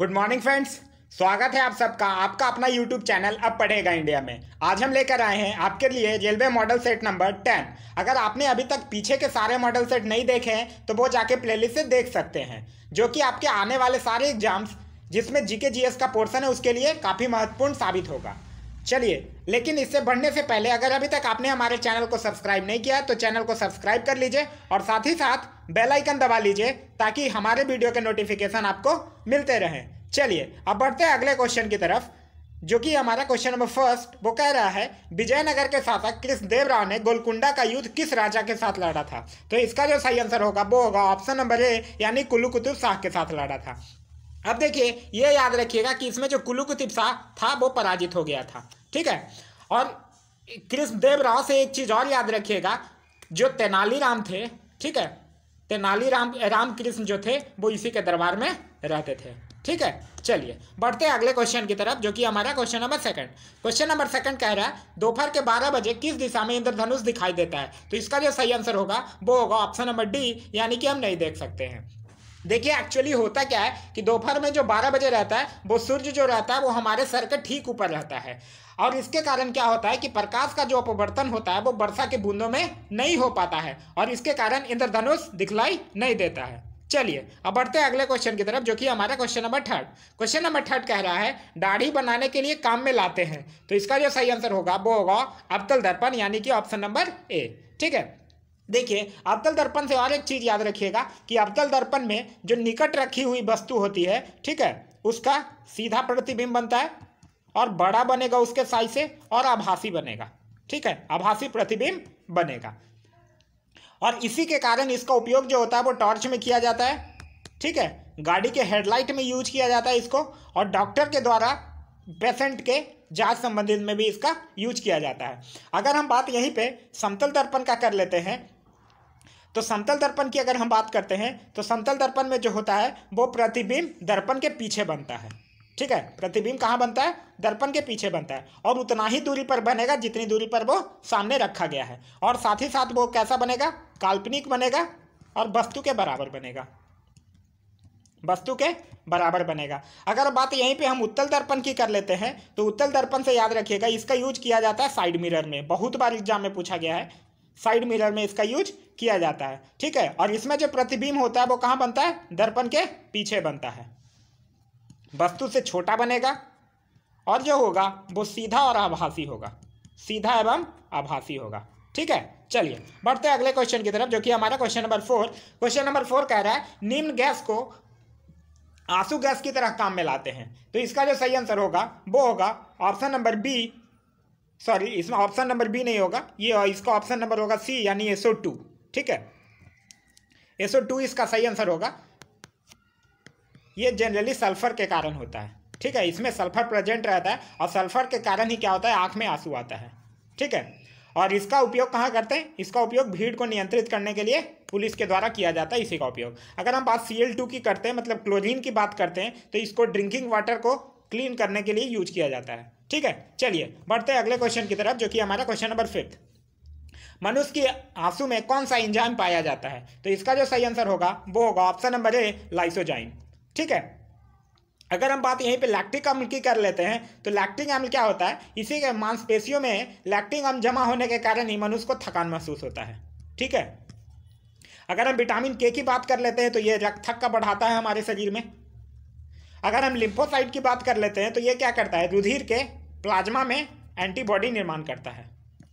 good morning friends स्वागत है आप सबका आपका अपना यूट्यूब चैनल अब पढ़ेगा इंडिया में आज हम लेकर आए हैं आपके लिए railway model set number ten अगर आपने अभी तक पीछे के सारे मॉडल सेट नहीं देखे हैं तो वो जाके प्लेलिस्ट से देख सकते हैं जो कि आपके आने वाले सारे एग्जाम्स जिसमें जीके जी का पोर्सन है उसके लिए काफ़ी महत्वपूर्ण साबित होगा चलिए लेकिन इससे बढ़ने से पहले अगर अभी तक आपने हमारे चैनल को सब्सक्राइब नहीं किया तो चैनल को सब्सक्राइब कर लीजिए और साथ ही साथ बेल आइकन दबा लीजिए ताकि हमारे वीडियो के नोटिफिकेशन आपको मिलते रहें चलिए अब बढ़ते हैं अगले क्वेश्चन की तरफ जो कि हमारा क्वेश्चन नंबर फर्स्ट वो कह रहा है विजयनगर के शासक कृष्णदेव राव ने गोलकुंडा का युद्ध किस राजा के साथ लड़ा था तो इसका जो सही आंसर होगा वो होगा ऑप्शन नंबर ए यानी कुल्लू कुतुब शाह के साथ लड़ा था अब देखिए ये याद रखिएगा कि इसमें जो कुल्लू कुतुब शाह था वो पराजित हो गया था ठीक है और कृष्णदेव राव से एक चीज़ और याद रखिएगा जो तेनालीराम थे ठीक है तेनालीराम रामकृष्ण जो थे वो इसी के दरबार में रहते थे ठीक है चलिए बढ़ते हैं अगले क्वेश्चन की तरफ जो कि हमारा question number second question number second कह रहा है दोपहर के 12 बजे किस दिशा में इंद्रधनुष दिखाई देता है तो इसका जो सही आंसर होगा वो होगा ऑप्शन नंबर डी यानी कि हम नहीं देख सकते हैं देखिए एक्चुअली होता क्या है कि दोपहर में जो 12 बजे रहता है वो सूर्य जो रहता है वो हमारे सर के ठीक ऊपर रहता है और इसके कारण क्या होता है कि प्रकाश का जो अपवर्तन होता है वो वर्षा के बूंदों में नहीं हो पाता है और इसके कारण इंद्रधनुष दिखलाई नहीं देता है चलिए अब बढ़ते हैं अगले क्वेश्चन की तरफ जो कि हमारा question number third question number third कह रहा है दाढ़ी बनाने के लिए काम में लाते हैं तो इसका जो सही आंसर होगा वो होगा अबतल दर्पण यानी कि ऑप्शन नंबर ए ठीक है देखिए अवतल दर्पण से और एक चीज़ याद रखिएगा कि अवतल दर्पण में जो निकट रखी हुई वस्तु होती है ठीक है उसका सीधा प्रतिबिंब बनता है और बड़ा बनेगा उसके साइज से और आभासी बनेगा ठीक है आभासी प्रतिबिंब बनेगा और इसी के कारण इसका उपयोग जो होता है वो टॉर्च में किया जाता है ठीक है गाड़ी के हेडलाइट में यूज किया जाता है इसको और डॉक्टर के द्वारा पेशेंट के जांच संबंधित में भी इसका यूज किया जाता है अगर हम बात यहीं पे समतल दर्पण का कर लेते हैं तो समतल दर्पण की अगर हम बात करते हैं तो समतल दर्पण में जो होता है वो प्रतिबिंब दर्पण के पीछे बनता है ठीक है प्रतिबिंब कहाँ बनता है दर्पण के पीछे बनता है और उतना ही दूरी पर बनेगा जितनी दूरी पर वो सामने रखा गया है और साथ ही साथ वो कैसा बनेगा काल्पनिक बनेगा और वस्तु के बराबर बनेगा वस्तु के बराबर बनेगा अगर बात यहीं पे हम उत्तल दर्पण की कर लेते हैं तो उत्तल दर्पण से याद रखिएगा इसका यूज किया जाता है साइड मिरर में बहुत बार एग्जाम में पूछा गया है साइड मिरर में इसका यूज किया जाता है ठीक है और इसमें जो प्रतिबिंब होता है वो कहाँ बनता है दर्पण के पीछे बनता है वस्तु से छोटा बनेगा और जो होगा वो सीधा और आभासी होगा सीधा एवं आभासी होगा ठीक है चलिए बढ़ते हैं अगले क्वेश्चन की तरफ जो कि हमारा question number four question number four कह रहा है निम्न गैस को आंसू गैस की तरह काम में लाते हैं तो इसका जो सही आंसर होगा वो होगा ऑप्शन नंबर बी सॉरी इसमें ऑप्शन नंबर बी नहीं होगा ये इसका ऑप्शन नंबर होगा सी यानी एसओ टू ठीक है एसओ टू इसका सही आंसर होगा ये जनरली सल्फर के कारण होता है ठीक है इसमें सल्फर प्रेजेंट रहता है और सल्फर के कारण ही क्या होता है आँख में आंसू आता है ठीक है और इसका उपयोग कहाँ करते हैं इसका उपयोग भीड़ को नियंत्रित करने के लिए पुलिस के द्वारा किया जाता है इसी का उपयोग अगर हम बात सी की करते हैं मतलब क्लोरीन की बात करते हैं तो इसको ड्रिंकिंग वाटर को क्लीन करने के लिए यूज किया जाता है ठीक है चलिए बढ़ते हैं अगले क्वेश्चन की तरफ जो कि हमारा क्वेश्चन नंबर फिफ्थ मनुष्य के आंसू में कौन सा इंजाइम पाया जाता है तो इसका जो सही आंसर होगा वो होगा ऑप्शन नंबर ए लाइसोजाइम ठीक है अगर हम बात यहीं पे लैक्टिक अम्ल की कर लेते हैं तो लैक्टिक अम्ल क्या होता है इसी के मांसपेशियों में लैक्टिक अम्ल जमा होने के कारण ही मनुष्य को थकान महसूस होता है ठीक है अगर हम विटामिन के की बात कर लेते हैं तो ये रक्त थक का बढ़ाता है हमारे शरीर में अगर हम लिम्फोसाइट की बात कर लेते हैं तो ये क्या करता है रुधिर के प्लाज्मा में एंटीबॉडी निर्माण करता है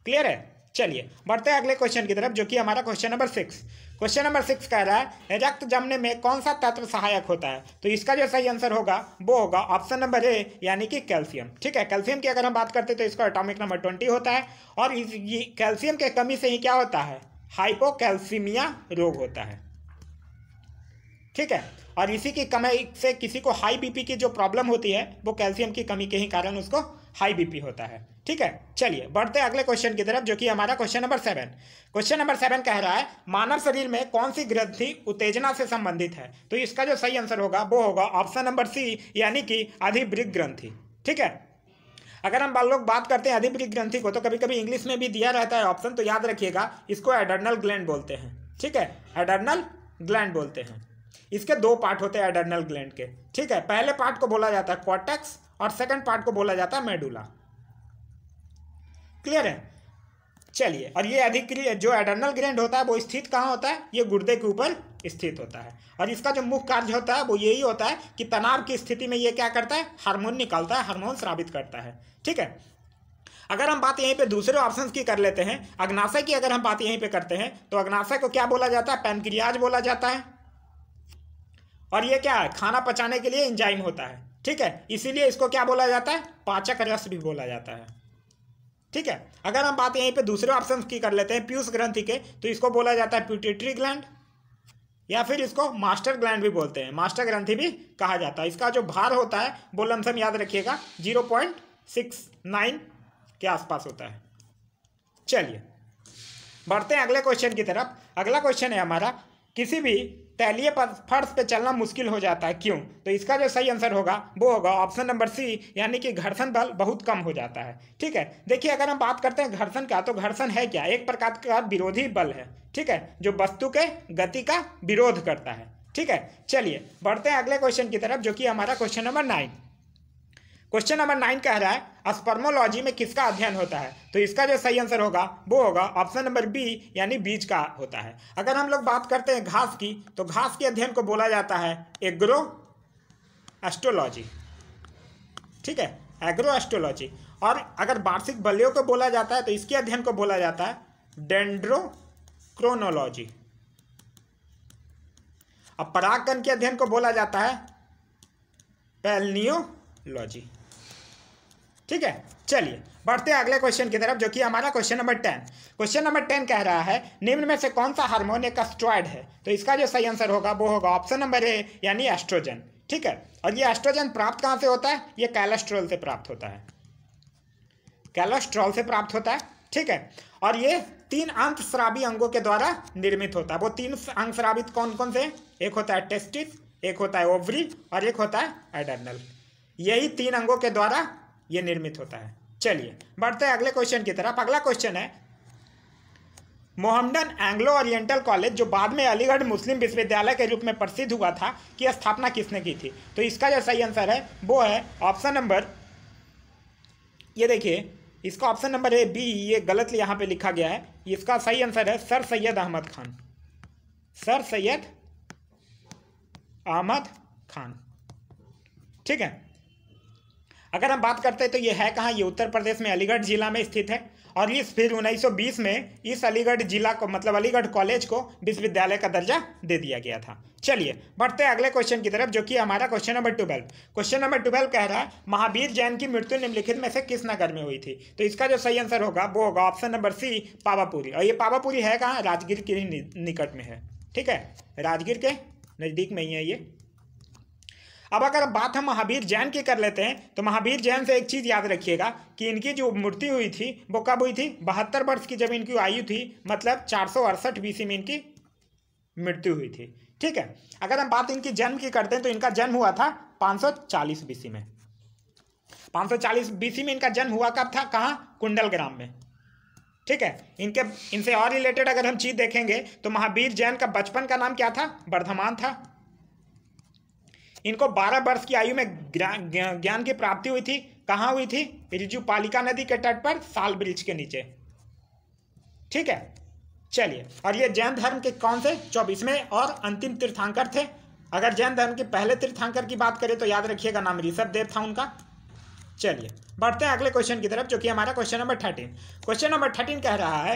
क्लियर है चलिए बढ़ते हैं अगले क्वेश्चन की तरफ जो कि हमारा question number six question number six कह रहा है रक्त जमने में कौन सा तत्व सहायक होता है तो इसका जो सही आंसर होगा वो होगा ऑप्शन नंबर ए यानी कि कैल्शियम ठीक है कैल्शियम की अगर हम बात करते हैं तो इसका एटॉमिक नंबर ट्वेंटी होता है और इस कैल्शियम के कमी से ही क्या होता है हाइपोकैल्सीमिया रोग होता है ठीक है और इसी की कमी से किसी को हाई बीपी की जो प्रॉब्लम होती है वो कैल्शियम की कमी के ही कारण उसको हाई बीपी होता है ठीक है चलिए बढ़ते हैं अगले क्वेश्चन की तरफ जो कि हमारा question number seven question number seven कह रहा है मानव शरीर में कौन सी ग्रंथि उत्तेजना से संबंधित है तो इसका जो सही आंसर होगा वो होगा ऑप्शन नंबर सी यानी कि अधिवृत ग्रंथि ठीक है अगर हम लोग बात करते हैं अधिवृत ग्रंथि को तो कभी कभी इंग्लिश में भी दिया रहता है ऑप्शन तो याद रखिएगा इसको एडर्नल ग्लैंड बोलते हैं ठीक है एडर्नल ग्लैंड बोलते हैं इसके दो पार्ट होते हैं एडर्नल ग्लैंड के ठीक है पहले पार्ट को बोला जाता है कॉटेक्स और सेकंड पार्ट को बोला जाता है मेडुला क्लियर है चलिए और ये अधिक्रिय जो एडर्नल ग्रैंड होता है वो स्थित कहाँ होता है ये गुर्दे के ऊपर स्थित होता है और इसका जो मुख्य कार्य होता है वो यही होता है कि तनाव की स्थिति में ये क्या करता है हार्मोन निकालता है हार्मोन स्रावित करता है ठीक है अगर हम बात यहीं पे दूसरे ऑप्शन की कर लेते हैं अग्नाशय की अगर हम बात यहीं पे करते हैं तो अग्नाशय को क्या बोला जाता है पैनक्रियाज बोला जाता है और ये क्या है खाना पचाने के लिए इंजाइम होता है ठीक है इसीलिए इसको क्या बोला जाता है पाचक रस भी बोला जाता है ठीक है अगर हम बात यहीं पे दूसरे ऑप्शन की कर लेते हैं पीयूष ग्रंथि के तो इसको बोला जाता है प्यूटेटरी ग्लैंड या फिर इसको मास्टर ग्लैंड भी बोलते हैं मास्टर ग्रंथि भी कहा जाता है इसका जो भार होता है वो लमसम याद रखिएगा जीरो पॉइंट सिक्स नाइन के आसपास होता है चलिए बढ़ते हैं अगले क्वेश्चन की तरफ अगला क्वेश्चन है हमारा किसी भी तहलीय फर्श पे चलना मुश्किल हो जाता है क्यों तो इसका जो सही आंसर होगा वो होगा ऑप्शन नंबर सी यानी कि घर्षण बल बहुत कम हो जाता है ठीक है देखिए अगर हम बात करते हैं घर्षण का तो घर्षण है क्या एक प्रकार का विरोधी बल है ठीक है जो वस्तु के गति का विरोध करता है ठीक है चलिए बढ़ते हैं अगले क्वेश्चन की तरफ जो कि हमारा question number nine question number nine कह रहा है अस्पर्मोलॉजी में किसका अध्ययन होता है तो इसका जो सही आंसर होगा वो होगा ऑप्शन नंबर बी यानी बीज का होता है अगर हम लोग बात करते हैं घास की तो घास के अध्ययन को बोला जाता है एग्रो एस्ट्रोलॉजी ठीक है एग्रो एस्ट्रोलॉजी और अगर वार्षिक बलियों को बोला जाता है तो इसके अध्ययन को बोला जाता है डेंड्रो क्रोनोलॉजी अब के अध्ययन को बोला जाता है पैलनियोलॉजी ठीक है चलिए बढ़ते हैं अगले क्वेश्चन की तरफ जो कि हमारा question number ten question number ten कह रहा है निम्न में से कौन सा हार्मोन एक एस्ट्रॉयड है तो इसका जो सही आंसर होगा वो होगा ऑप्शन नंबर ए यानी एस्ट्रोजन ठीक है और ये एस्ट्रोजन प्राप्त कहाँ से होता है ये कैलेस्ट्रोल से प्राप्त होता है कैलेस्ट्रॉल से प्राप्त होता है ठीक है और ये तीन अंत श्राबी अंगों के द्वारा निर्मित होता है वो तीन अंग श्राबित कौन कौन से एक होता है टेस्टिस एक होता है ओवरी और एक होता है एडर्नल यही तीन अंगों के द्वारा ये निर्मित होता है चलिए बढ़ते हैं अगले क्वेश्चन की तरफ अगला क्वेश्चन है मोहम्मदन एंग्लो ओरिएंटल कॉलेज जो बाद में अलीगढ़ मुस्लिम विश्वविद्यालय के रूप में प्रसिद्ध हुआ था कि स्थापना किसने की थी तो इसका जो सही आंसर है वो है ऑप्शन नंबर ये देखिए इसका ऑप्शन नंबर है बी ये गलत यहाँ पे लिखा गया है इसका सही आंसर है सर सैयद अहमद खान सर सैयद अहमद खान ठीक है अगर हम बात करते हैं तो ये है कहाँ ये उत्तर प्रदेश में अलीगढ़ जिला में स्थित है और इस फिर 1920 में इस अलीगढ़ जिला को मतलब अलीगढ़ कॉलेज को विश्वविद्यालय का दर्जा दे दिया गया था चलिए बढ़ते हैं अगले क्वेश्चन की तरफ जो कि हमारा question number twelve question number twelve कह रहा है महावीर जैन की मृत्यु निम्नलिखित में से किस नगर में हुई थी तो इसका जो सही आंसर होगा वो होगा ऑप्शन नंबर सी पावापुरी और ये पावापुरी है कहाँ राजगीर के निकट में है ठीक है राजगीर के नज़दीक में ही है ये अब अगर बात हम महावीर जैन की कर लेते हैं तो महावीर जैन से एक चीज़ याद रखिएगा कि इनकी जो मूर्ति हुई थी वो कब हुई थी बहत्तर वर्ष की जब इनकी आयु थी मतलब चार सौ अड़सठ बीसी में इनकी मृत्यु हुई थी ठीक है अगर हम बात इनकी जन्म की करते हैं तो इनका जन्म हुआ था 540 बीसी में 540 बीसी में इनका जन्म हुआ कब था कहाँ कुंडल ग्राम में ठीक है इनके इनसे और रिलेटेड अगर हम चीज़ देखेंगे तो महावीर जैन का बचपन का नाम क्या था वर्धमान था इनको 12 वर्ष की आयु में ज्ञान की प्राप्ति हुई थी कहाँ हुई थी रिजुपालिका नदी के तट पर साल ब्रिज के नीचे ठीक है चलिए और ये जैन धर्म के कौन से चौबीसवें और अंतिम तीर्थांकर थे अगर जैन धर्म के पहले तीर्थांकर की बात करें तो याद रखिएगा नाम ऋषभ देव था उनका चलिए बढ़ते हैं अगले क्वेश्चन की तरफ जो कि हमारा question number thirteen question number thirteen कह रहा है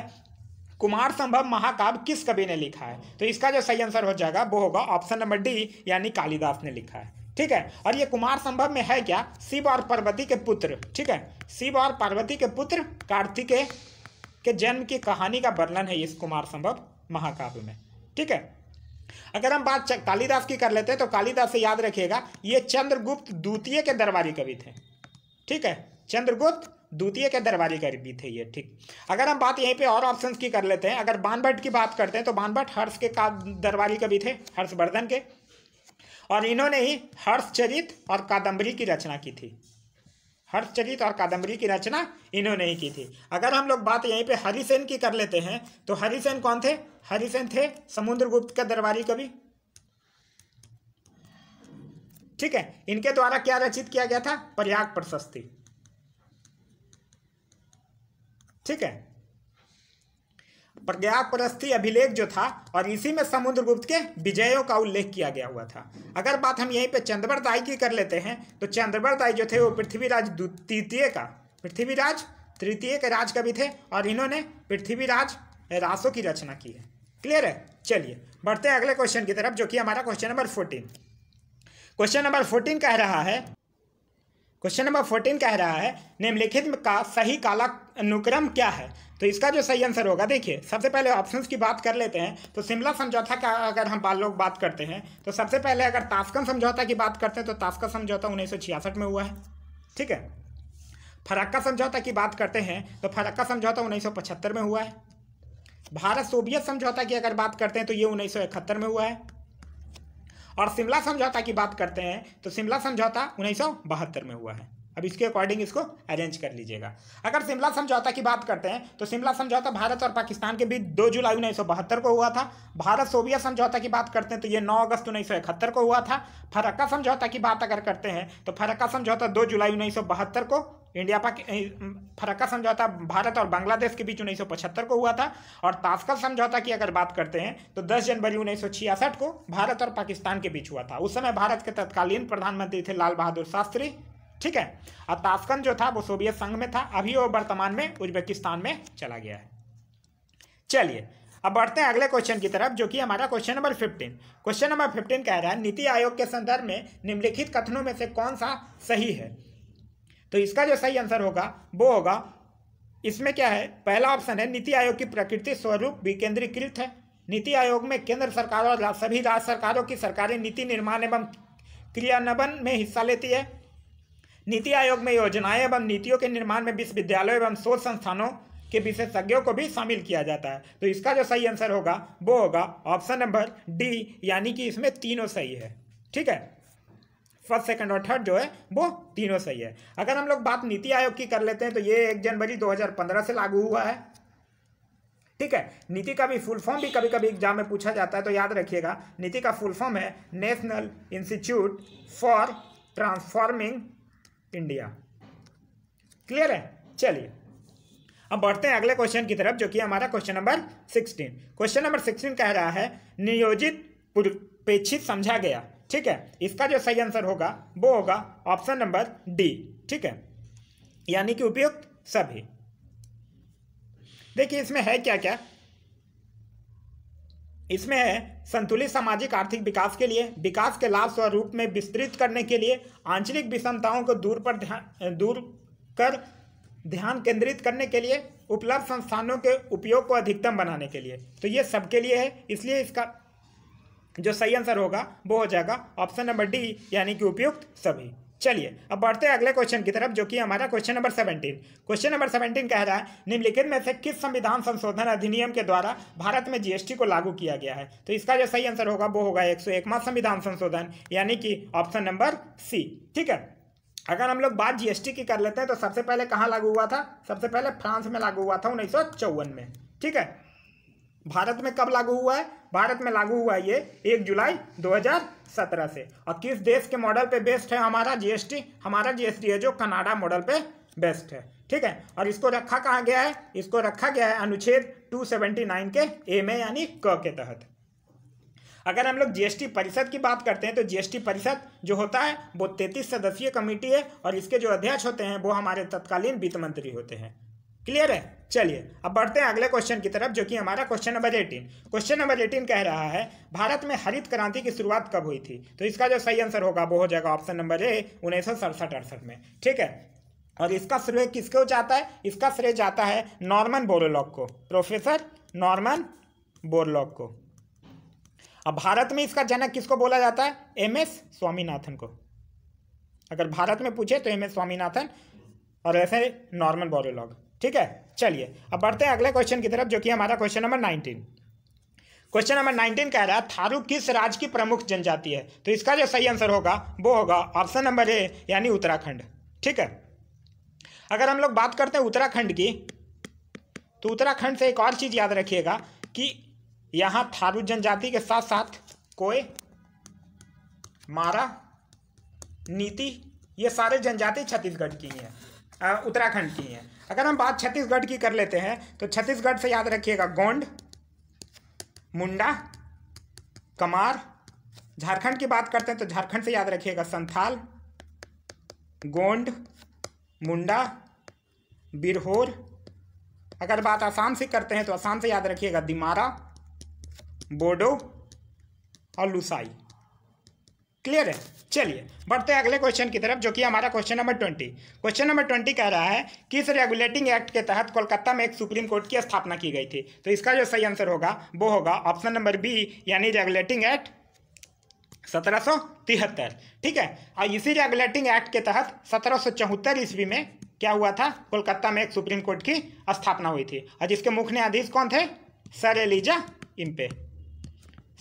कुमार संभव महाकाव्य किस कवि ने लिखा है तो इसका जो सही आंसर हो जाएगा वो होगा ऑप्शन नंबर डी यानी कालिदास ने लिखा है ठीक है और ये कुमार संभव में है क्या शिव और पार्वती के पुत्र ठीक है शिव और पार्वती के पुत्र कार्तिकेय के, के जन्म की कहानी का वर्णन है इस कुमार संभव महाकाव्य में ठीक है अगर हम बात कालिदास की कर लेते हैं तो कालिदास से याद रखिएगा ये चंद्रगुप्त द्वितीय के दरबारी कवि थे ठीक है चंद्रगुप्त द्वितीय के दरबारी करीबी थे ये ठीक अगर हम बात यहीं पे और ऑप्शन की कर लेते हैं अगर बानभट्ट की बात करते हैं तो बानभट्ट हर्ष के का दरबारी कभी थे हर्षवर्धन के और इन्होंने ही हर्षचरित और कादम्बरी की रचना की थी हर्षचरित और कादम्बरी की रचना इन्होंने ही की थी अगर हम लोग बात यहीं पे हरिसेन की कर लेते हैं तो हरिसेन कौन थे हरिसेन थे समुद्रगुप्त के दरबारी कवि ठीक है इनके द्वारा क्या रचित किया गया था प्रयाग प्रशस्ति ठीक है प्रज्ञाग अभिलेख जो था और इसी में समुद्रगुप्त के विजयों का उल्लेख किया गया हुआ था अगर बात हम यहीं पे चंद्रवरदाई की कर लेते हैं तो चंद्रवरदाई जो थे वो पृथ्वीराज तृतीय का पृथ्वीराज तृतीय के राज कवि थे और इन्होंने पृथ्वीराज रासों की रचना की है क्लियर है चलिए बढ़ते हैं अगले क्वेश्चन की तरफ जो कि हमारा question number fourteen question number fourteen कह रहा है क्वेश्चन नंबर फोर्टीन कह रहा है निम्नलिखित का सही काला अनुक्रम क्या है तो इसका जो सही आंसर होगा देखिए सबसे पहले ऑप्शन की बात कर लेते हैं तो शिमला समझौता का अगर हम बाल लोग बात करते हैं तो सबसे पहले अगर ताशकन समझौता की बात करते हैं तो ताशकन समझौता उन्नीस में हुआ है ठीक है फरक्का समझौता की बात करते हैं तो फरक्का समझौता पचहत्तर में हुआ है भारत सोवियत समझौता की अगर बात करते हैं तो ये इकहत्तर में हुआ है और शिमला समझौता की बात करते हैं तो शिमला समझौता उन्नीस में हुआ है अब इसके अकॉर्डिंग इसको अरेंज कर लीजिएगा अगर शिमला समझौता की बात करते हैं तो शिमला समझौता भारत और पाकिस्तान के बीच दो जुलाई उन्नीस को हुआ था भारत सोवियत समझौता की बात करते हैं तो ये नौ अगस्त उन्नीस को हुआ था फरक्का समझौता की बात अगर करते हैं तो फरक्का समझौता दो जुलाई उन्नीस को इंडिया पाक फरक्का समझौता भारत और बांग्लादेश के बीच उन्नीस को हुआ था और ताशकत समझौता की अगर बात करते हैं तो 10 जनवरी उन्नीस को भारत और पाकिस्तान के बीच हुआ था उस समय भारत के तत्कालीन प्रधानमंत्री थे लाल बहादुर शास्त्री ठीक है और ताशकंद जो था वो सोवियत संघ में था अभी वो वर्तमान में उज्बेकिस्तान में चला गया है चलिए अब बढ़ते हैं अगले क्वेश्चन की तरफ जो कि हमारा question number fifteen question number fifteen कह रहा है नीति आयोग के संदर्भ में निम्नलिखित कथनों में से कौन सा सही है तो इसका जो सही आंसर होगा वो होगा इसमें क्या है पहला ऑप्शन है नीति आयोग की प्रकृति स्वरूप विकेंद्रीकृत है नीति आयोग में केंद्र सरकार और सभी राज्य सरकारों की सरकारी नीति निर्माण एवं क्रियान्वयन में हिस्सा लेती है नीति आयोग में योजनाएं एवं नीतियों के निर्माण में विश्वविद्यालयों एवं शोध संस्थानों के विशेषज्ञों को भी शामिल किया जाता है तो इसका जो सही आंसर होगा वो होगा ऑप्शन नंबर डी यानी कि इसमें तीनों सही है ठीक है फर्स्ट सेकंड और थर्ड जो है वो तीनों सही है अगर हम लोग बात नीति आयोग की कर लेते हैं तो ये एक जनवरी 2015 से लागू हुआ है ठीक है नीति का भी फुल फॉर्म भी कभी कभी एग्जाम में पूछा जाता है तो याद रखिएगा नीति का फुल फॉर्म है national institute for transforming India clear है चलिए अब बढ़ते हैं अगले क्वेश्चन की तरफ जो कि हमारा question number sixteen question number sixteen कह रहा है नियोजित पूर्वेक्षित समझा गया ठीक है इसका जो सही आंसर होगा वो होगा ऑप्शन नंबर डी ठीक है यानी कि उपयुक्त सभी देखिए इसमें है क्या क्या इसमें है संतुलित सामाजिक आर्थिक विकास के लिए विकास के लाभ स्वरूप में विस्तृत करने के लिए आंचलिक विषमताओं को दूर पर ध्यान दूर कर ध्यान केंद्रित करने के लिए उपलब्ध संस्थानों के उपयोग को अधिकतम बनाने के लिए तो ये सबके लिए है इसलिए इसका जो सही आंसर होगा वो हो जाएगा ऑप्शन नंबर डी यानी कि उपयुक्त सभी चलिए अब बढ़ते हैं अगले क्वेश्चन की तरफ जो कि हमारा question number seventeen question number seventeen कह रहा है निम्नलिखित में से किस संविधान संशोधन अधिनियम के द्वारा भारत में जीएसटी को लागू किया गया है तो इसका जो सही आंसर होगा वो होगा एक सौ संविधान संशोधन यानी कि ऑप्शन नंबर सी ठीक है अगर हम लोग बात जीएसटी की कर लेते हैं तो सबसे पहले कहाँ लागू हुआ था सबसे पहले फ्रांस में लागू हुआ था उन्नीस में ठीक है भारत में कब लागू हुआ है भारत में लागू हुआ है ये एक जुलाई 2017 से और किस देश के मॉडल पे बेस्ट है हमारा जीएसटी हमारा जीएसटी है जो कनाडा मॉडल पे बेस्ट है ठीक है और इसको रखा कहा गया है इसको रखा गया है अनुच्छेद 279 के ए में यानी क के तहत अगर हम लोग जीएसटी परिषद की बात करते हैं तो जीएसटी परिषद जो होता है वो तैतीस सदस्यीय कमेटी है और इसके जो अध्यक्ष होते हैं वो हमारे तत्कालीन वित्त मंत्री होते हैं क्लियर है चलिए अब बढ़ते हैं अगले क्वेश्चन की तरफ जो कि हमारा question number eighteen question number eighteen कह रहा है भारत में हरित क्रांति की शुरुआत कब हुई थी तो इसका जो सही आंसर होगा वो हो जाएगा ऑप्शन नंबर ए उन्नीस सौ सड़सठ अड़सठ में ठीक है और इसका श्रेय किसको जाता है इसका श्रेय जाता है नॉर्मन बोरोलॉग को प्रोफेसर नॉर्मन बोरलॉक को अब भारत में इसका जनक किसको बोला जाता है एम एस स्वामीनाथन को अगर भारत में पूछे तो एम एस स्वामीनाथन और ऐसे नॉर्मन बोरोलॉग ठीक है चलिए अब बढ़ते हैं अगले क्वेश्चन की तरफ जो कि हमारा question number nineteen question number nineteen कह रहा है थारू किस राज्य की प्रमुख जनजाति है तो इसका जो सही आंसर होगा वो होगा ऑप्शन नंबर ए यानी उत्तराखंड ठीक है अगर हम लोग बात करते हैं उत्तराखंड की तो उत्तराखंड से एक और चीज़ याद रखिएगा कि यहां थारू जनजाति के साथ साथ कोई मारा नीति ये सारे जनजाति छत्तीसगढ़ की हैं उत्तराखंड की हैं अगर हम बात छत्तीसगढ़ की कर लेते हैं तो छत्तीसगढ़ से याद रखिएगा गोंड मुंडा कमार झारखंड की बात करते हैं तो झारखंड से याद रखिएगा संथाल गोंड मुंडा बिरहोर अगर बात आसाम से करते हैं तो आसाम से याद रखिएगा दिमारा बोडो और लुसाई क्लियर है चलिए बढ़ते हैं अगले क्वेश्चन की तरफ जो कि हमारा question number twenty question number twenty कह रहा है किस रेगुलेटिंग एक्ट के तहत कोलकाता में एक सुप्रीम कोर्ट की स्थापना की गई थी तो इसका जो सही आंसर होगा वो होगा ऑप्शन नंबर बी यानी रेगुलेटिंग एक्ट सत्रह तिहत्तर ठीक है और इसी रेगुलेटिंग एक्ट के तहत सत्रह सौ चौहत्तर ईस्वी में क्या हुआ था कोलकाता में एक सुप्रीम कोर्ट की स्थापना हुई थी और जिसके मुख्य न्यायाधीश कौन थे sir Elijah Impey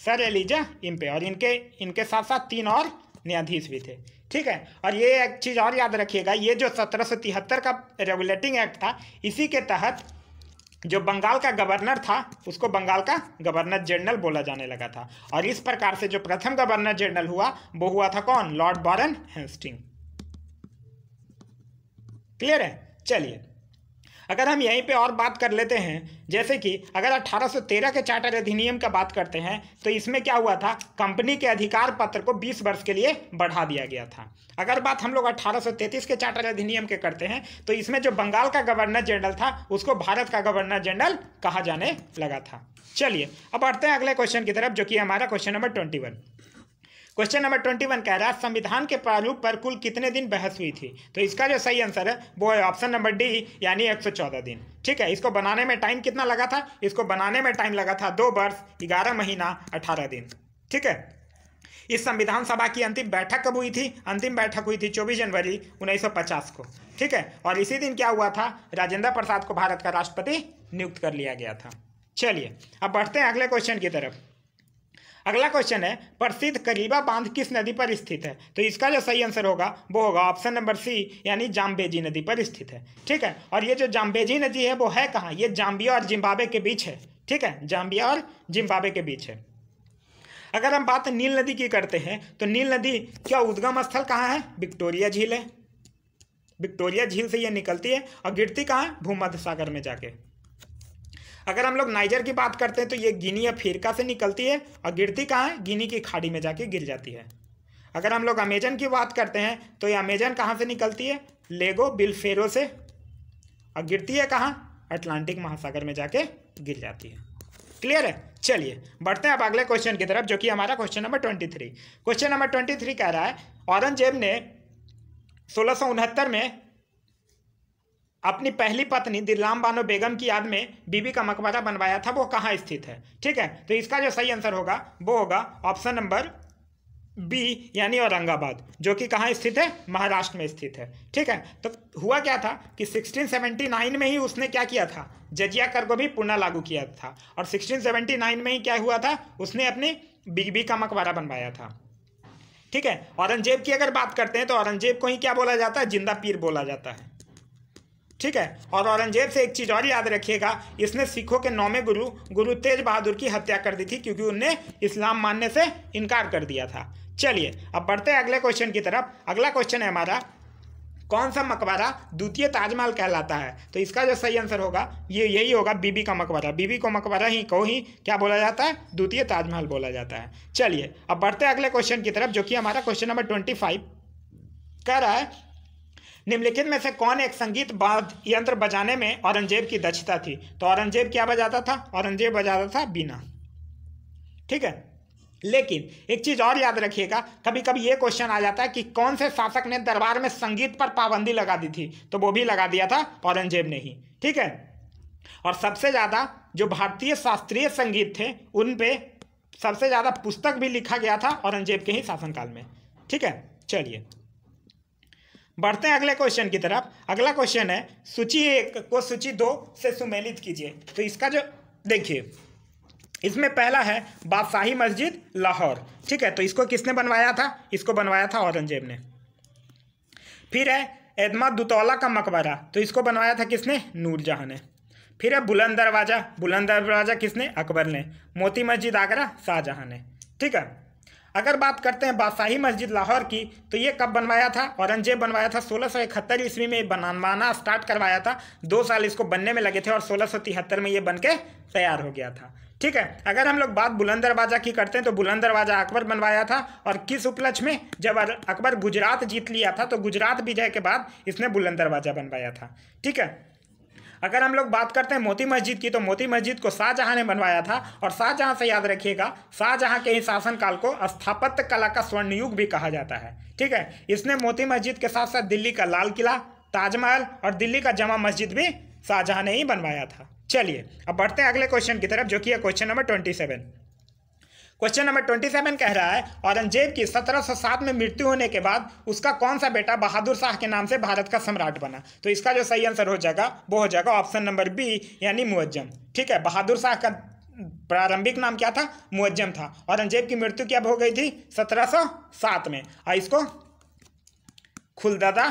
sir Elijah Impey और इनके इनके साथ साथ तीन और न्यायाधीश भी थे ठीक है और ये एक चीज़ और याद रखिएगा ये जो सत्रह का रेगुलेटिंग एक्ट था इसी के तहत जो बंगाल का गवर्नर था उसको बंगाल का गवर्नर जनरल बोला जाने लगा था और इस प्रकार से जो प्रथम गवर्नर जनरल हुआ वो हुआ था कौन लॉर्ड बॉरन हेस्टिंग क्लियर है चलिए अगर हम यहीं पे और बात कर लेते हैं जैसे कि अगर 1813 के चार्टर अधिनियम का बात करते हैं तो इसमें क्या हुआ था कंपनी के अधिकार पत्र को 20 वर्ष के लिए बढ़ा दिया गया था अगर बात हम लोग 1833 के चार्टर अधिनियम के करते हैं तो इसमें जो बंगाल का गवर्नर जनरल था उसको भारत का गवर्नर जनरल कहा जाने लगा था चलिए अब बढ़ते हैं अगले क्वेश्चन की तरफ जो कि हमारा question number twenty question number twenty one कह रहा है संविधान के प्रारूप पर कुल कितने दिन बहस हुई थी तो इसका जो सही आंसर है वो है ऑप्शन नंबर डी यानी एक सौ चौदह दिन ठीक है इसको बनाने में टाइम कितना लगा था इसको बनाने में टाइम लगा था दो वर्ष ग्यारह महीना अठारह दिन ठीक है इस संविधान सभा की अंतिम बैठक कब हुई थी अंतिम बैठक हुई थी चौबीस जनवरी उन्नीस को ठीक है और इसी दिन क्या हुआ था राजेंद्र प्रसाद को भारत का राष्ट्रपति नियुक्त कर लिया गया था चलिए अब बढ़ते हैं अगले क्वेश्चन की तरफ अगला क्वेश्चन है प्रसिद्ध करीबा बांध किस नदी पर स्थित है तो इसका जो सही आंसर होगा वो होगा ऑप्शन नंबर सी यानी जाम्बेजी नदी पर स्थित है ठीक है और ये जो जाम्बेजी नदी है वो है कहाँ ये जाम्बिया और जिम्बाबे के बीच है ठीक है जाम्बिया और जिम्बाबे के बीच है अगर हम बात नील नदी की करते हैं तो नील नदी क्या उद्गम स्थल कहाँ है विक्टोरिया झील है विक्टोरिया झील से ये निकलती है और गिरती कहाँ भूमध्य सागर में जाके अगर हम लोग नाइजर की बात करते हैं तो ये गिनी अफ्रीका से निकलती है और गिरती कहाँ है गिनी की खाड़ी में जाके गिर जाती है अगर हम लोग अमेजन की बात करते हैं तो ये अमेजन कहाँ से निकलती है लेगो बिलफेरो से और गिरती है कहाँ अटलांटिक महासागर में जाके गिर जाती है क्लियर है चलिए बढ़ते हैं अब अगले क्वेश्चन की तरफ जो कि हमारा question number twenty three question number twenty three कह रहा है औरंगजेब ने सोलह में अपनी पहली पत्नी दिलराम बानो बेगम की याद में बीबी का मकबरा बनवाया था वो कहाँ स्थित है ठीक है तो इसका जो सही आंसर होगा वो होगा ऑप्शन नंबर बी यानी औरंगाबाद जो कि कहाँ स्थित है महाराष्ट्र में स्थित है ठीक है तो हुआ क्या था कि 1679 में ही उसने क्या किया था जजिया कर को भी पुनः लागू किया था और 1679 में ही क्या हुआ था उसने अपने बीबी का मकबरा बनवाया था ठीक है औरंगजेब की अगर बात करते हैं तो औरंगजेब को ही क्या बोला जाता है जिंदा पीर बोला जाता है ठीक है और औरंगजेब से एक चीज़ और याद रखिएगा इसने सिखों के नौवे गुरु गुरु तेज बहादुर की हत्या कर दी थी क्योंकि उनने इस्लाम मानने से इनकार कर दिया था चलिए अब बढ़ते हैं अगले क्वेश्चन की तरफ अगला क्वेश्चन है हमारा कौन सा मकबरा द्वितीय ताजमहल कहलाता है तो इसका जो सही आंसर होगा ये यही होगा बीबी का मकबरा बीबी को मकबरा ही को ही क्या बोला जाता है द्वितीय ताजमहल बोला जाता है चलिए अब बढ़ते हैं अगले क्वेश्चन की तरफ जो कि हमारा क्वेश्चन नंबर ट्वेंटी फाइव कह रहा है निम्नलिखित में से कौन एक संगीत वाद यंत्र बजाने में औरंगजेब की दक्षता थी तो औरंगजेब क्या बजाता था औरंगजेब बजाता था बीना ठीक है लेकिन एक चीज और याद रखिएगा कभी कभी ये क्वेश्चन आ जाता है कि कौन से शासक ने दरबार में संगीत पर पाबंदी लगा दी थी तो वो भी लगा दिया था औरंगजेब ने ही ठीक है और सबसे ज़्यादा जो भारतीय शास्त्रीय संगीत थे उन पे सबसे ज़्यादा पुस्तक भी लिखा गया था औरंगजेब के ही शासनकाल में ठीक है चलिए बढ़ते हैं अगले क्वेश्चन की तरफ अगला क्वेश्चन है सूची एक को सूची दो से सुमेलित कीजिए तो इसका जो देखिए इसमें पहला है बादशाही मस्जिद लाहौर ठीक है तो इसको किसने बनवाया था इसको बनवाया था औरंगजेब ने फिर है एदमा दुतौला का मकबरा तो इसको बनवाया था किसने नूरजहाँ ने फिर है बुलंद दरवाज़ा बुलंद दरवाज़ा किसने अकबर ने मोती मस्जिद आगरा शाहजहाँ ने ठीक है अगर बात करते हैं बादशाही मस्जिद लाहौर की तो ये कब बनवाया था औरंगजेब बनवाया था सोलह सौ इकहत्तर ईस्वी में बनवाना स्टार्ट करवाया था दो साल इसको बनने में लगे थे और सोलह सौ तिहत्तर में ये बन के तैयार हो गया था ठीक है अगर हम लोग बात बुलंद दरवाजा की करते हैं तो बुलंद दरवाजा अकबर बनवाया था और किस उपलक्ष्य में जब अकबर गुजरात जीत लिया था तो गुजरात विजय के बाद इसने बुलंद दरवाजा बनवाया था ठीक है अगर हम लोग बात करते हैं मोती मस्जिद की तो मोती मस्जिद को शाहजहां ने बनवाया था और शाहजहां से याद रखिएगा शाहजहां के ही शासनकाल को स्थापत्य कला का स्वर्णयुग भी कहा जाता है ठीक है इसने मोती मस्जिद के साथ साथ दिल्ली का लाल किला ताजमहल और दिल्ली का जमा मस्जिद भी शाहजहां ने ही बनवाया था चलिए अब बढ़ते हैं अगले क्वेश्चन की तरफ जो कि है question number twenty seven question number twenty seven कह रहा है औरंगजेब की सत्रह सौ सात में मृत्यु होने के बाद उसका कौन सा बेटा बहादुर शाह के नाम से भारत का सम्राट बना तो इसका जो सही आंसर हो जाएगा वो हो जाएगा ऑप्शन नंबर बी यानी मुअज्जम ठीक है बहादुर शाह का प्रारंभिक नाम क्या था मुअज्जम था औरंगजेब की मृत्यु क्या हो गई थी सत्रह सौ सात में और इसको खुलदादा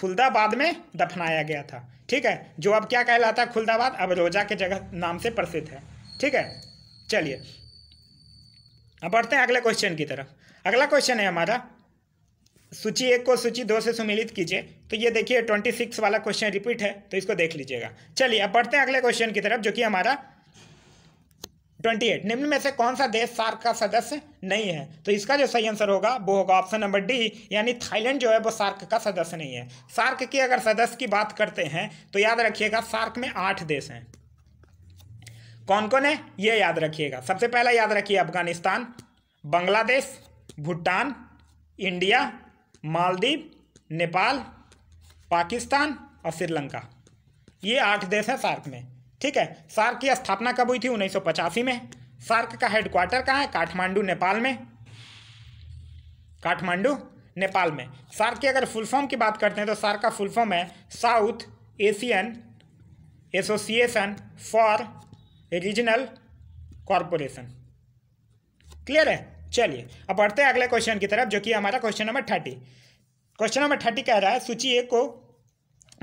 खुलदाबाद में दफनाया गया था ठीक है जो अब क्या कहलाता है खुलदाबाद अब रोजा के जगह नाम से प्रसिद्ध है ठीक है चलिए अब बढ़ते हैं अगले क्वेश्चन की तरफ अगला क्वेश्चन है हमारा सूची एक को सूची दो से सुमिलित कीजिए तो ये देखिए ट्वेंटी सिक्स वाला क्वेश्चन रिपीट है तो इसको देख लीजिएगा चलिए अब बढ़ते हैं अगले क्वेश्चन की तरफ जो कि हमारा ट्वेंटी एट निम्न में से कौन सा देश सार्क का सदस्य नहीं है तो इसका जो सही आंसर होगा वो होगा ऑप्शन नंबर डी यानी थाईलैंड जो है वो सार्क का सदस्य नहीं है सार्क की अगर सदस्य की बात करते हैं तो याद रखिएगा सार्क में आठ देश हैं कौन कौन है ये याद रखिएगा सबसे पहला याद रखिए अफगानिस्तान बांग्लादेश भूटान इंडिया मालदीव नेपाल पाकिस्तान और श्रीलंका ये आठ देश हैं सार्क में ठीक है सार्क की स्थापना कब हुई थी उन्नीस में सार्क का हेडक्वार्टर कहाँ है काठमांडू नेपाल में काठमांडू नेपाल में सार्क की अगर फुल फॉर्म की बात करते हैं तो सार्क का फुल फॉर्म है South Asian association for regional corporation clear है चलिए अब बढ़ते हैं अगले क्वेश्चन की तरफ जो कि हमारा question number thirty question number thirty कह रहा है सूची एक को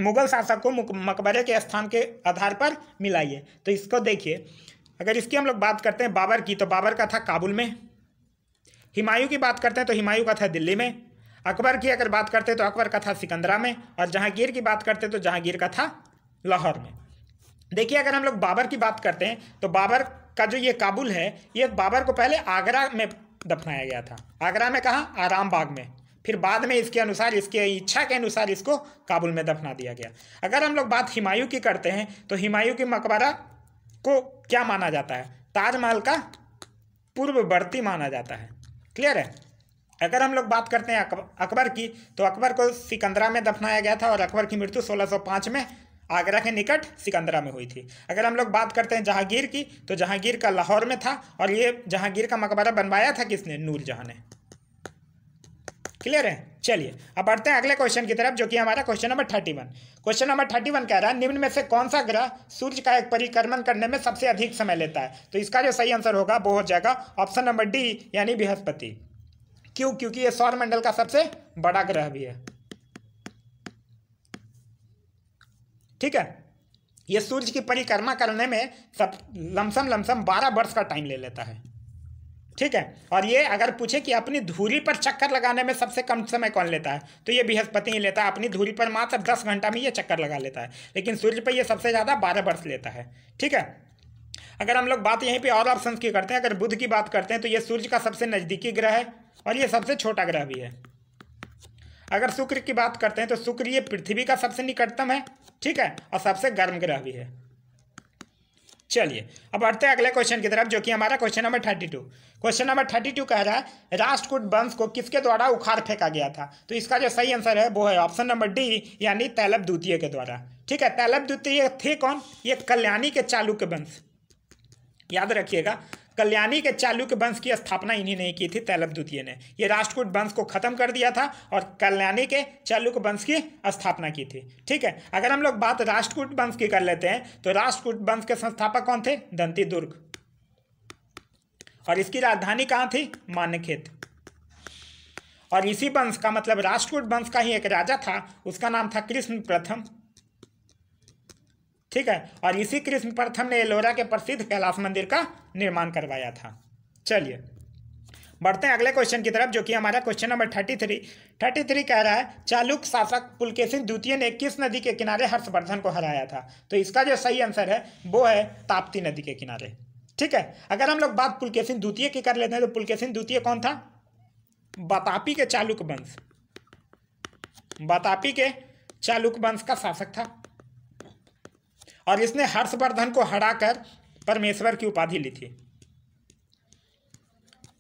मुगल शासक को मकबरे के स्थान के आधार पर मिलाइए तो इसको देखिए अगर इसकी हम लोग बात करते हैं बाबर की तो बाबर का था काबुल में हिमायूं की बात करते हैं तो हिमायूं का था दिल्ली में अकबर की अगर बात करते हैं तो अकबर का था सिकंदरा में और जहांगीर की बात करते हैं तो जहांगीर का था लाहौर में देखिए अगर हम लोग बाबर की बात करते हैं तो बाबर का जो ये काबुल है ये बाबर को पहले आगरा में दफनाया गया था आगरा में कहा आराम बाग में फिर बाद में इसके अनुसार इसके इच्छा के अनुसार इसको काबुल में दफना दिया गया अगर हम लोग बात हिमायू की करते हैं तो हिमायू की मकबरा को क्या माना जाता है ताजमहल का पूर्ववर्ती माना जाता है क्लियर है अगर हम लोग बात करते हैं अकबर की तो अकबर को सिकंदरा में दफनाया गया था और अकबर की मृत्यु 1605 में आगरा के निकट सिकंदरा में हुई थी अगर हम लोग बात करते हैं जहांगीर की तो जहांगीर का लाहौर में था और ये जहांगीर का मकबरा बनवाया था किसने नूर ने क्लियर है चलिए अब बढ़ते हैं अगले क्वेश्चन की तरफ जो कि हमारा question number thirty one question number thirty one कह रहा है निम्न में से कौन सा ग्रह सूर्य का एक परिक्रमण करने में सबसे अधिक समय लेता है तो इसका जो सही आंसर होगा वो हो जाएगा ऑप्शन नंबर डी यानी बृहस्पति क्यों क्योंकि ये मंडल का सबसे बड़ा ग्रह भी है ठीक है ये सूर्य की परिक्रमा करने में सब लमसम लमसम बारह वर्ष का टाइम ले लेता है ठीक है और ये अगर पूछे कि अपनी धूरी पर चक्कर लगाने में सबसे कम समय कौन लेता है तो ये बृहस्पति ही लेता है अपनी धूरी पर मात्र दस घंटा में ये चक्कर लगा लेता है लेकिन सूर्य पर ये सबसे ज़्यादा बारह वर्ष लेता है ठीक है अगर हम लोग बात यहीं पे और ऑप्शन की करते हैं अगर बुध की बात करते हैं तो ये सूर्य का सबसे नज़दीकी ग्रह है और ये सबसे छोटा ग्रह भी है अगर शुक्र की बात करते हैं तो शुक्र ये पृथ्वी का सबसे निकटतम है ठीक है और सबसे गर्म ग्रह भी है चलिए अब बढ़ते हैं अगले क्वेश्चन की तरफ जो कि हमारा question number thirty two question number thirty two कह रहा है राष्ट्रकूट वंश को किसके द्वारा उखाड़ फेंका गया था तो इसका जो सही आंसर है वो है ऑप्शन नंबर डी यानी तैलब द्वितीय के द्वारा ठीक है तैलब द्वितीय थे कौन ये कल्याणी के चालू के वंश याद रखिएगा कल्याणी के चालुक्य वंश की स्थापना इन्हीं ने की थी तैलब द्वितीय ने ये राष्ट्रकूट वंश को खत्म कर दिया था और कल्याणी के चालुक्य वंश की स्थापना की थी ठीक है अगर हम लोग बात राष्ट्रकूट वंश की कर लेते हैं तो राष्ट्रकूट वंश के संस्थापक कौन थे दंती दुर्ग और इसकी राजधानी कहाँ थी मानखेत और इसी वंश का मतलब राष्ट्रकूट वंश का ही एक राजा था उसका नाम था कृष्ण प्रथम ठीक है और इसी कृष्ण प्रथम ने एलोरा के प्रसिद्ध कैलाश मंदिर का निर्माण करवाया था चलिए बढ़ते हैं अगले क्वेश्चन की तरफ जो कि हमारा question number thirty three thirty three कह रहा है चालुक शासक पुलकेशिन द्वितीय ने किस नदी के किनारे हर्षवर्धन को हराया था तो इसका जो सही आंसर है वो है ताप्ती नदी के किनारे ठीक है अगर हम लोग बात पुलकेशिन द्वितीय की कर लेते हैं तो पुलकेशिन द्वितीय कौन था बतापी के चालुक वंश बतापी के चालुक वंश का शासक था और इसने हर्षवर्धन को हराकर परमेश्वर की उपाधि ली थी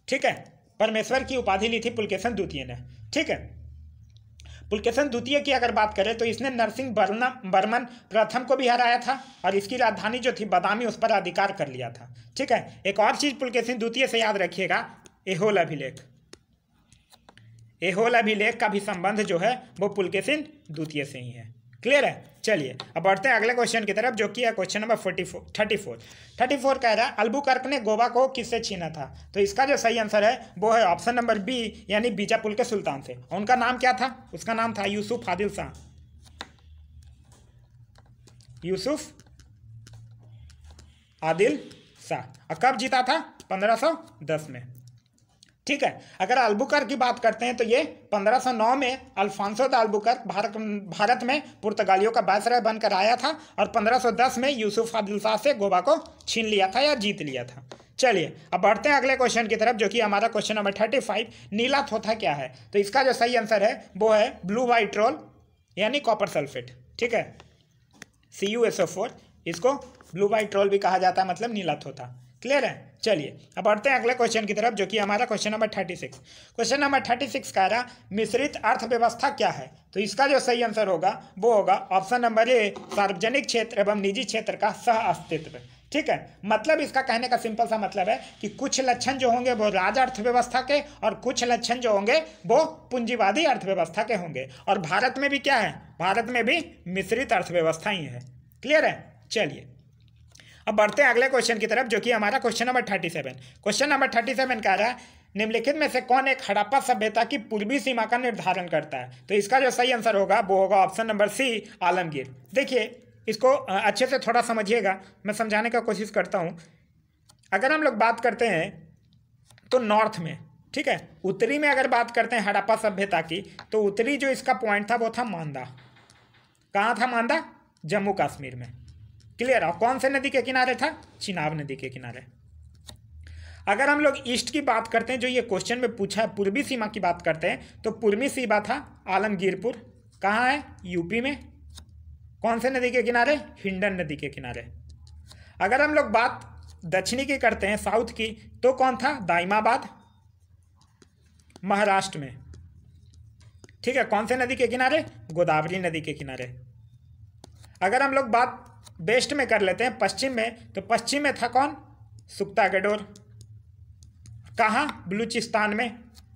ठीक है परमेश्वर की उपाधि ली थी पुलकेशन द्वितीय ने ठीक है पुलकेशन द्वितीय की अगर बात करें तो इसने नरसिंह बर्ना बर्मन प्रथम को भी हराया था और इसकी राजधानी जो थी बादामी उस पर अधिकार कर लिया था ठीक है एक और चीज पुलकेशन द्वितीय से याद रखिएगा एहोल अभिलेख एहोल अभिलेख का भी संबंध जो है वो पुलकेशन द्वितीय से ही है क्लियर है चलिए अब बढ़ते हैं अगले क्वेश्चन की तरफ जो कि है question number forty four thirty four thirty four कह रहा है कर्क ने गोवा को किससे छीना था तो इसका जो सही आंसर है वो है ऑप्शन नंबर बी यानी बीजापुल के सुल्तान से उनका नाम क्या था उसका नाम था यूसुफ आदिल शाह यूसुफ आदिल शाह और कब जीता था पंद्रह सौ दस में ठीक है अगर अल्बुकर की बात करते हैं तो ये 1509 में Alfonso de Albuquerque Bharat Bharat में पुर्तगालियों का बासराय बनकर आया था और 1510 में यूसुफ आदिल शाह से गोवा को छीन लिया था या जीत लिया था चलिए अब बढ़ते हैं अगले क्वेश्चन की तरफ जो कि हमारा क्वेश्चन नंबर थर्टी फाइव नीला थोथा क्या है तो इसका जो सही आंसर है वो है ब्लू वाइट्रोल यानी कॉपर सल्फेट ठीक है C U S O four इसको ब्लू वाइट भी कहा जाता है मतलब नीला थोथा क्लियर है चलिए अब बढ़ते हैं अगले क्वेश्चन की तरफ जो कि हमारा question number thirty six question number thirty six का रहा मिश्रित अर्थव्यवस्था क्या है तो इसका जो सही आंसर होगा वो होगा ऑप्शन नंबर ए सार्वजनिक क्षेत्र एवं निजी क्षेत्र का सह अस्तित्व ठीक है मतलब इसका कहने का सिंपल सा मतलब है कि कुछ लक्षण जो होंगे वो राज अर्थव्यवस्था के और कुछ लक्षण जो होंगे वो पूंजीवादी अर्थव्यवस्था के होंगे और भारत में भी क्या है भारत में भी मिश्रित अर्थव्यवस्था ही है क्लियर है चलिए अब बढ़ते हैं अगले क्वेश्चन की तरफ जो कि हमारा question number thirty seven question number thirty seven कह रहा है निम्नलिखित में से कौन एक हड़प्पा सभ्यता की पूर्वी सीमा का निर्धारण करता है तो इसका जो सही आंसर होगा वो होगा ऑप्शन नंबर सी आलमगीर देखिए इसको अच्छे से थोड़ा समझिएगा मैं समझाने का कोशिश करता हूँ अगर हम लोग बात करते हैं तो नॉर्थ में ठीक है उत्तरी में अगर बात करते हैं हड़प्पा सभ्यता की तो उत्तरी जो इसका पॉइंट था वो था मांदा कहाँ था मांदा जम्मू कश्मीर में क्लियर है कौन से नदी के किनारे था चिनाब नदी के किनारे अगर हम लोग ईस्ट की बात करते हैं जो ये क्वेश्चन में पूछा है पूर्वी सीमा की बात करते हैं तो पूर्वी सीमा था आलमगीरपुर कहाँ है यूपी में कौन से नदी के किनारे हिंडन नदी के किनारे अगर हम लोग बात दक्षिणी की करते हैं साउथ की तो कौन था दाइमाबाद महाराष्ट्र में ठीक है कौन से नदी के किनारे गोदावरी नदी के किनारे अगर हम लोग बात वेस्ट में कर लेते हैं पश्चिम में तो पश्चिम में था कौन सुक्ता गडोर कहाँ बलूचिस्तान में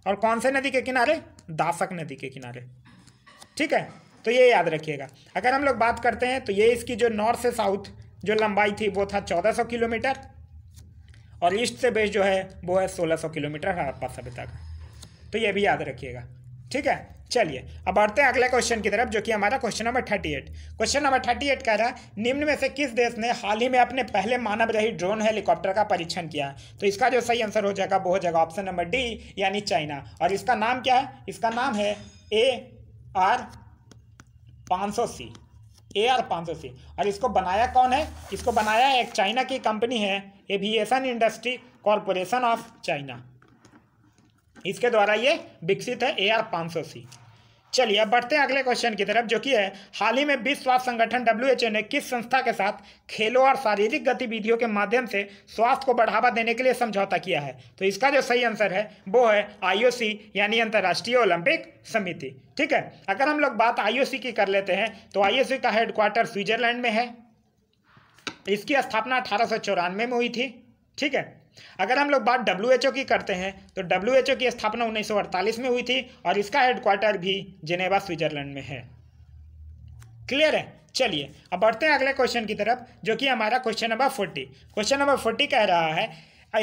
और कौन से नदी के किनारे दासक नदी के किनारे ठीक है तो ये याद रखिएगा अगर हम लोग बात करते हैं तो ये इसकी जो नॉर्थ से साउथ जो लंबाई थी वो था 1400 किलोमीटर और ईस्ट से वेस्ट जो है वो है 1600 किलोमीटर हड़प्पा सभ्यता का तो ये भी याद रखिएगा ठीक है चलिए अब बढ़ते हैं अगले क्वेश्चन की तरफ जो कि हमारा question number thirty eight question number thirty eight कह रहा है निम्न में से किस देश ने हाल ही में अपने पहले मानव रही ड्रोन हेलीकॉप्टर का परीक्षण किया तो इसका जो सही आंसर हो जाएगा वो हो जाएगा ऑप्शन नंबर डी यानी चाइना और इसका नाम क्या है इसका नाम है ए आर पाँच सौ सी ए आर पाँच सौ सी और इसको बनाया कौन है इसको बनाया है एक चाइना की कंपनी है aviation industry corporation of China इसके द्वारा ये विकसित है ए आर पाँच सौ सी चलिए अब बढ़ते हैं अगले क्वेश्चन की तरफ जो कि है हाल ही में विश्व स्वास्थ्य संगठन डब्ल्यू ने किस संस्था के साथ खेलों और शारीरिक गतिविधियों के माध्यम से स्वास्थ्य को बढ़ावा देने के लिए समझौता किया है तो इसका जो सही आंसर है वो है आईओसी यानी अंतर्राष्ट्रीय ओलंपिक समिति ठीक है अगर हम लोग बात आई की कर लेते हैं तो आई का हेडक्वार्टर स्विट्जरलैंड में है इसकी स्थापना अठारह में हुई थी ठीक है अगर हम लोग बात डब्ल्यू की करते हैं तो डब्ल्यू की स्थापना 1948 में हुई थी और इसका हेडक्वार्टर भी जिनेवा स्विट्जरलैंड में है क्लियर है चलिए अब बढ़ते हैं अगले क्वेश्चन की तरफ जो कि हमारा question number forty question number forty कह रहा है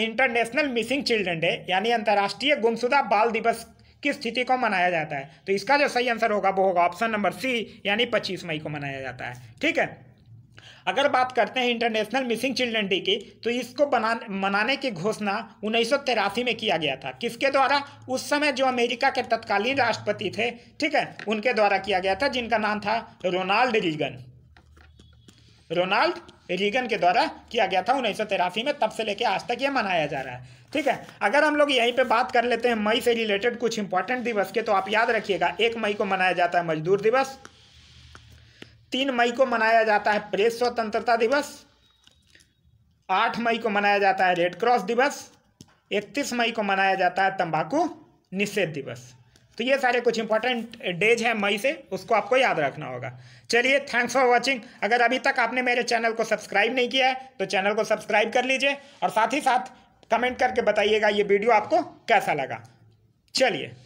इंटरनेशनल मिसिंग चिल्ड्रन डे यानी अंतर्राष्ट्रीय गुमशुदा बाल दिवस की स्थिति को मनाया जाता है तो इसका जो सही आंसर होगा वो होगा ऑप्शन नंबर सी यानी पच्चीस मई को मनाया जाता है ठीक है अगर बात करते हैं इंटरनेशनल मिसिंग चिल्ड्रन डे की तो इसको बना मनाने की घोषणा उन्नीस में किया गया था किसके द्वारा उस समय जो अमेरिका के तत्कालीन राष्ट्रपति थे ठीक है उनके द्वारा किया गया था जिनका नाम था रोनाल्ड रीगन रोनाल्ड रीगन के द्वारा किया गया था उन्नीस में तब से लेकर आज तक ये मनाया जा रहा है ठीक है अगर हम लोग यहीं पे बात कर लेते हैं मई से रिलेटेड कुछ इंपॉर्टेंट दिवस के तो आप याद रखिएगा एक मई को मनाया जाता है मजदूर दिवस तीन मई को मनाया जाता है प्रेस स्वतंत्रता दिवस आठ मई को मनाया जाता है रेड क्रॉस दिवस इकतीस मई को मनाया जाता है तंबाकू निषेध दिवस तो ये सारे कुछ इंपॉर्टेंट डेज हैं मई से उसको आपको याद रखना होगा चलिए थैंक्स फॉर वाचिंग अगर अभी तक आपने मेरे चैनल को सब्सक्राइब नहीं किया है तो चैनल को सब्सक्राइब कर लीजिए और साथ ही साथ कमेंट करके बताइएगा ये वीडियो आपको कैसा लगा चलिए